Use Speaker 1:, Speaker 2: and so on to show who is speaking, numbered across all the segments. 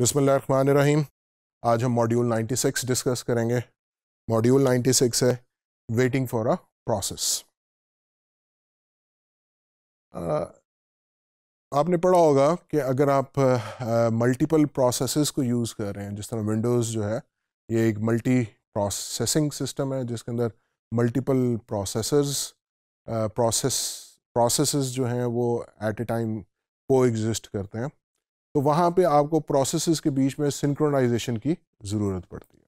Speaker 1: बिसमिल्ल रहीम आज हम module 96 discuss करेंगे मॉड्यूल 96 है वेटिंग फॉर अ प्रोसेस आपने पढ़ा होगा कि अगर आप मल्टीपल uh, प्रोसेसेस को यूज़ कर रहे हैं जिस तरह विंडोज़ जो है ये एक मल्टी प्रोसेसिंग सिस्टम है जिसके अंदर मल्टीपल प्रोसेसर्स प्रोसेस प्रोसेसेस जो हैं वो at a time coexist करते हैं तो वहाँ पे आपको प्रोसेसेस के बीच में सिंक्रोनाइजेशन की ज़रूरत पड़ती है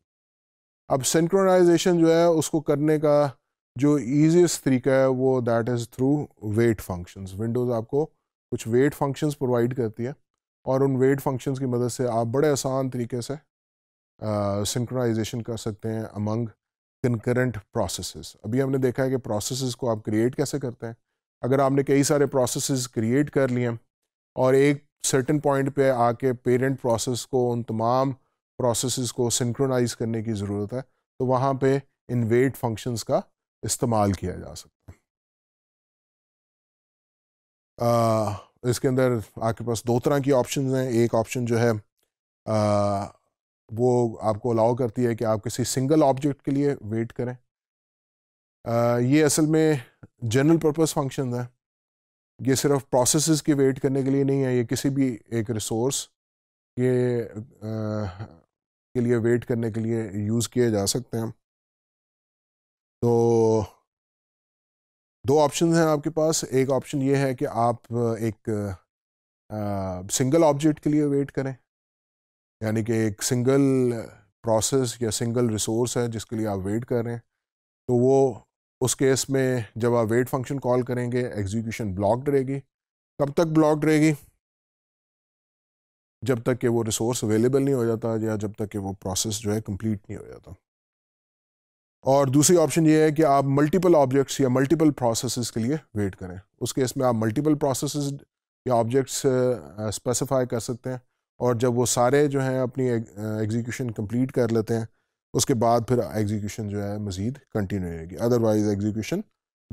Speaker 1: अब सिंक्रोनाइजेशन जो है उसको करने का जो ईजीस्ट तरीका है वो that is through wait functions windows आपको कुछ वेट फंक्शंस प्रोवाइड करती है और उन वेट फंक्शंस की मदद से आप बड़े आसान तरीके से सिंक्रोनाइजेशन uh, कर सकते हैं अमंग कंकरेंट प्रोसेसेस अभी हमने देखा है कि प्रोसेसेस को आप क्रिएट कैसे करते हैं अगर आपने कई सारे प्रोसेसेस क्रिएट कर लिए और एक सर्टन पॉइंट पे आके पेरेंट प्रोसेस को उन तमाम प्रोसेस को सिंक्रोनाइज करने की ज़रूरत है तो वहाँ पे वेट फंक्शंस का इस्तेमाल किया जा सकता है इसके अंदर आपके पास दो तरह की ऑप्शन हैं एक ऑप्शन जो है आ, वो आपको अलाउ करती है कि आप किसी सिंगल ऑब्जेक्ट के लिए वेट करें आ, ये असल में जनरल पर्पस फंक्शन है ये सिर्फ प्रोसेसेस की वेट करने के लिए नहीं है ये किसी भी एक रिसोर्स के के लिए वेट करने के लिए यूज़ किए जा सकते हैं तो दो ऑप्शन हैं आपके पास एक ऑप्शन ये है कि आप एक सिंगल ऑब्जेक्ट के लिए वेट करें यानी कि एक सिंगल प्रोसेस या सिंगल रिसोर्स है जिसके लिए आप वेट कर रहे हैं तो वो उस केस में जब आप वेट फंक्शन कॉल करेंगे एग्जीक्यूशन ब्लॉक्ड रहेगी कब तक ब्लॉक्ड रहेगी जब तक कि वो रिसोर्स अवेलेबल नहीं हो जाता या जब तक कि वो प्रोसेस जो है कंप्लीट नहीं हो जाता और दूसरी ऑप्शन ये है कि आप मल्टीपल ऑब्जेक्ट्स या मल्टीपल प्रोसेसेस के लिए वेट करें उस केस में आप मल्टीपल प्रोसेसेस या ऑब्जेक्ट्स स्पेसिफाई कर सकते हैं और जब वो सारे जो हैं अपनी एग्जीक्यूशन कंप्लीट कर लेते हैं उसके बाद फिर एग्जीक्यूशन जो है मज़ीद कंटिन्यू रहेगी अदरवाइज़ एग्जीक्यूशन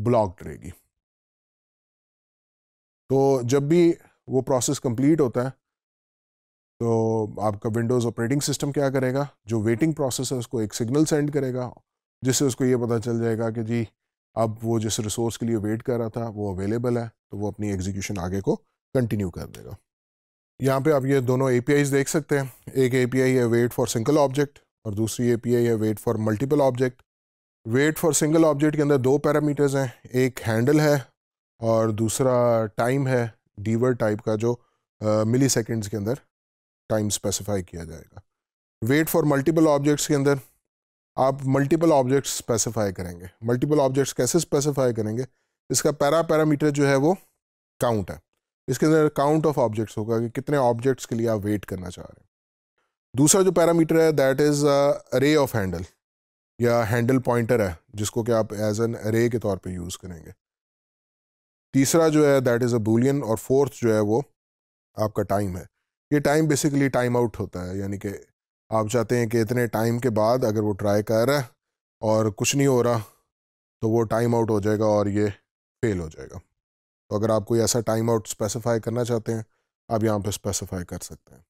Speaker 1: ब्लॉक्ड रहेगी तो जब भी वो प्रोसेस कंप्लीट होता है तो आपका विंडोज़ ऑपरेटिंग सिस्टम क्या करेगा जो वेटिंग प्रोसेस है उसको एक सिग्नल सेंड करेगा जिससे उसको ये पता चल जाएगा कि जी अब वो जिस रिसोर्स के लिए वेट कर रहा था वो अवेलेबल है तो वो अपनी एग्जीक्यूशन आगे को कंटिन्यू कर देगा यहाँ पे आप ये दोनों ए देख सकते हैं एक ए है वेट फॉर सिंगल ऑब्जेक्ट और दूसरी एपीआई है wait for multiple object wait for single object के अंदर दो पैरामीटर्स हैं एक हैंडल है और दूसरा टाइम है डीवर टाइप का जो मिली uh, सेकेंड्स के अंदर टाइम स्पेसिफाई किया जाएगा वेट फॉर मल्टीपल ऑब्जेक्ट्स के अंदर आप मल्टीपल ऑब्जेक्ट्स स्पेसिफाई करेंगे मल्टीपल ऑब्जेक्ट्स कैसे स्पेसिफाई करेंगे इसका पैरा पैरामीटर जो है वो काउंट है इसके अंदर काउंट ऑफ ऑब्जेक्ट्स होगा कि कितने ऑब्जेक्ट्स के लिए आप वेट करना चाह रहे हैं दूसरा जो पैरामीटर है that is array of handle या हैंडल पॉइंटर है जिसको कि आप एज एन अरे के तौर पे यूज़ करेंगे तीसरा जो है दैट इज़ अ बुलियन और फोर्थ जो है वो आपका टाइम है ये टाइम बेसिकली टाइम आउट होता है यानी कि आप चाहते हैं कि इतने टाइम के बाद अगर वो ट्राई कर रहा है और कुछ नहीं हो रहा तो वो टाइम आउट हो जाएगा और ये फेल हो जाएगा तो अगर आप कोई ऐसा टाइम आउट स्पेसिफाई करना चाहते हैं आप यहाँ पे स्पेसिफाई कर सकते हैं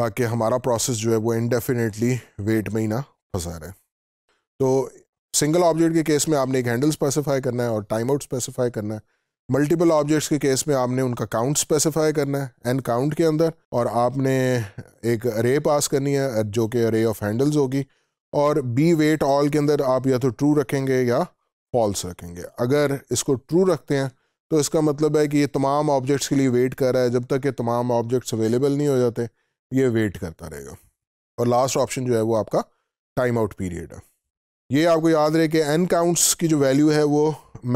Speaker 1: ताकि हमारा प्रोसेस जो है वो इनडेफिनेटली वेट में ही ना फंसा रहे तो सिंगल ऑब्जेक्ट के केस में आपने एक हैंडल स्पेसिफाई करना है और टाइम आउट स्पेसिफाई करना है मल्टीपल ऑब्जेक्ट्स के केस में आपने उनका काउंट स्पेसिफाई करना है एंड काउंट के अंदर और आपने एक रे पास करनी है uh, जो कि रे ऑफ हैंडल्स होगी और बी वेट ऑल के अंदर आप या तो ट्रू रखेंगे या फॉल्स रखेंगे अगर इसको ट्रू रखते हैं तो इसका मतलब है कि ये तमाम ऑब्जेक्ट्स के लिए वेट कर रहा है जब तक ये तमाम ऑब्जेक्ट्स अवेलेबल नहीं हो जाते ये वेट करता रहेगा और लास्ट ऑप्शन जो है वो आपका टाइम आउट पीरियड है ये आपको याद रहे कि एन काउंट्स की जो वैल्यू है वो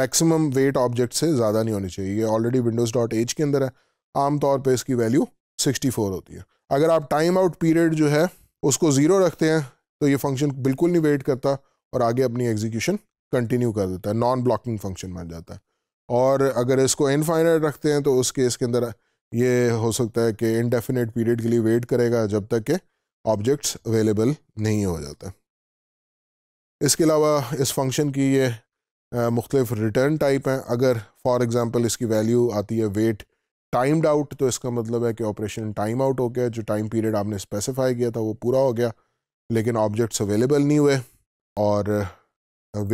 Speaker 1: मैक्सिमम वेट ऑब्जेक्ट से ज़्यादा नहीं होनी चाहिए ये ऑलरेडी विंडोज़ डॉट एच के अंदर है आमतौर पर इसकी वैल्यू 64 होती है अगर आप टाइम आउट पीरियड जो है उसको ज़ीरो रखते हैं तो ये फंक्शन बिल्कुल नहीं वेट करता और आगे अपनी एग्जीक्यूशन कंटिन्यू कर देता है नॉन ब्लॉकिंग फंक्शन बन जाता है और अगर इसको इनफाइनाइट रखते हैं तो उस केस के अंदर ये हो सकता है कि इनडेफिनेट पीरियड के लिए वेट करेगा जब तक के ऑब्जेक्ट्स अवेलेबल नहीं हो जाता इसके अलावा इस फंक्शन की ये मुख्तलिफ रिटर्न टाइप हैं अगर फॉर एग्ज़ाम्पल इसकी वैल्यू आती है वेट टाइम्ड आउट तो इसका मतलब है कि ऑपरेशन टाइम आउट हो गया जो टाइम पीरियड आपने स्पेसिफाई किया था वो पूरा हो गया लेकिन ऑब्जेक्ट्स अवेलेबल नहीं हुए और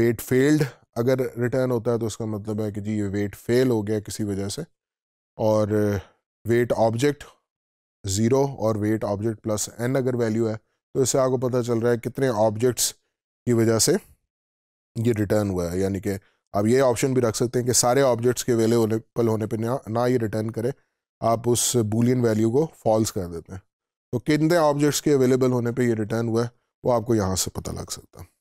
Speaker 1: वेट फेल्ड अगर रिटर्न होता है तो उसका मतलब है कि जी ये वेट फेल हो गया किसी वजह से और वेट ऑब्जेक्ट ज़ीरो और वेट ऑब्जेक्ट प्लस एन अगर वैल्यू है तो इससे आपको पता चल रहा है कितने ऑब्जेक्ट्स की वजह से ये रिटर्न हुआ है यानी कि आप ये ऑप्शन भी रख सकते हैं कि सारे ऑब्जेक्ट्स के अवेलेबल होने पर ना ना ये रिटर्न करें आप उस बुलियन वैल्यू को फॉल्स कर देते हैं तो कितने ऑब्जेक्ट्स के अवेलेबल होने पे ये रिटर्न हुआ है वो आपको यहाँ से पता लग सकता है